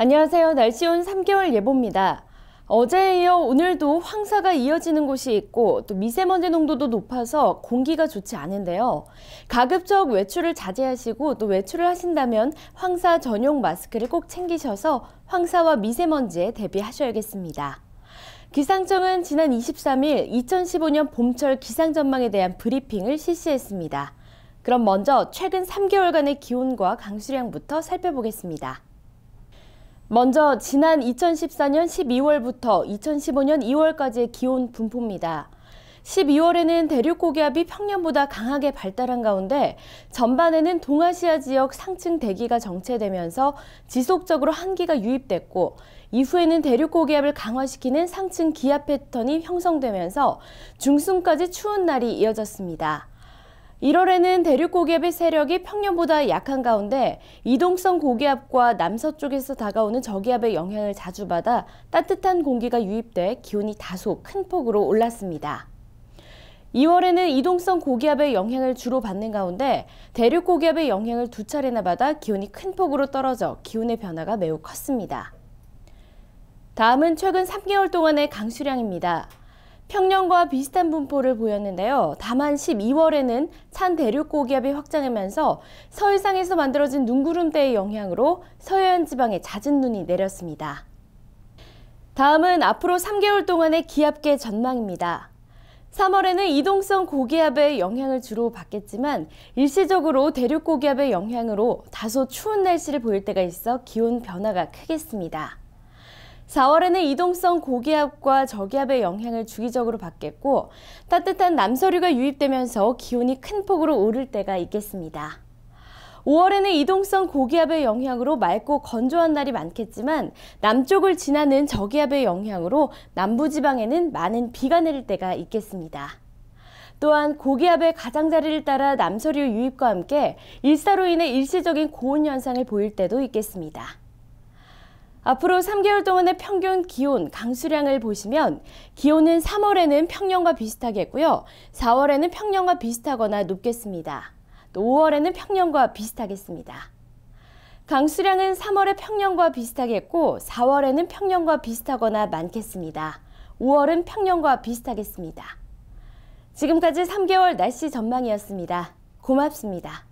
안녕하세요. 날씨 온 3개월 예보입니다. 어제에 이어 오늘도 황사가 이어지는 곳이 있고 또 미세먼지 농도도 높아서 공기가 좋지 않은데요. 가급적 외출을 자제하시고 또 외출을 하신다면 황사 전용 마스크를 꼭 챙기셔서 황사와 미세먼지에 대비하셔야겠습니다. 기상청은 지난 23일 2015년 봄철 기상 전망에 대한 브리핑을 실시했습니다. 그럼 먼저 최근 3개월간의 기온과 강수량부터 살펴보겠습니다. 먼저 지난 2014년 12월부터 2015년 2월까지의 기온 분포입니다. 12월에는 대륙 고기압이 평년보다 강하게 발달한 가운데 전반에는 동아시아 지역 상층 대기가 정체되면서 지속적으로 한기가 유입됐고 이후에는 대륙 고기압을 강화시키는 상층 기압 패턴이 형성되면서 중순까지 추운 날이 이어졌습니다. 1월에는 대륙 고기압의 세력이 평년보다 약한 가운데 이동성 고기압과 남서쪽에서 다가오는 저기압의 영향을 자주 받아 따뜻한 공기가 유입돼 기온이 다소 큰 폭으로 올랐습니다. 2월에는 이동성 고기압의 영향을 주로 받는 가운데 대륙 고기압의 영향을 두 차례나 받아 기온이 큰 폭으로 떨어져 기온의 변화가 매우 컸습니다. 다음은 최근 3개월 동안의 강수량입니다. 평년과 비슷한 분포를 보였는데요. 다만 12월에는 찬 대륙 고기압이 확장하면서 서해상에서 만들어진 눈구름대의 영향으로 서해안 지방에 잦은 눈이 내렸습니다. 다음은 앞으로 3개월 동안의 기압계 전망입니다. 3월에는 이동성 고기압의 영향을 주로 받겠지만 일시적으로 대륙 고기압의 영향으로 다소 추운 날씨를 보일 때가 있어 기온 변화가 크겠습니다. 4월에는 이동성 고기압과 저기압의 영향을 주기적으로 받겠고 따뜻한 남서류가 유입되면서 기온이 큰 폭으로 오를 때가 있겠습니다. 5월에는 이동성 고기압의 영향으로 맑고 건조한 날이 많겠지만 남쪽을 지나는 저기압의 영향으로 남부지방에는 많은 비가 내릴 때가 있겠습니다. 또한 고기압의 가장자리를 따라 남서류 유입과 함께 일사로 인해 일시적인 고온 현상을 보일 때도 있겠습니다. 앞으로 3개월 동안의 평균 기온, 강수량을 보시면 기온은 3월에는 평년과 비슷하겠고요. 4월에는 평년과 비슷하거나 높겠습니다. 또 5월에는 평년과 비슷하겠습니다. 강수량은 3월에 평년과 비슷하겠고 4월에는 평년과 비슷하거나 많겠습니다. 5월은 평년과 비슷하겠습니다. 지금까지 3개월 날씨 전망이었습니다. 고맙습니다.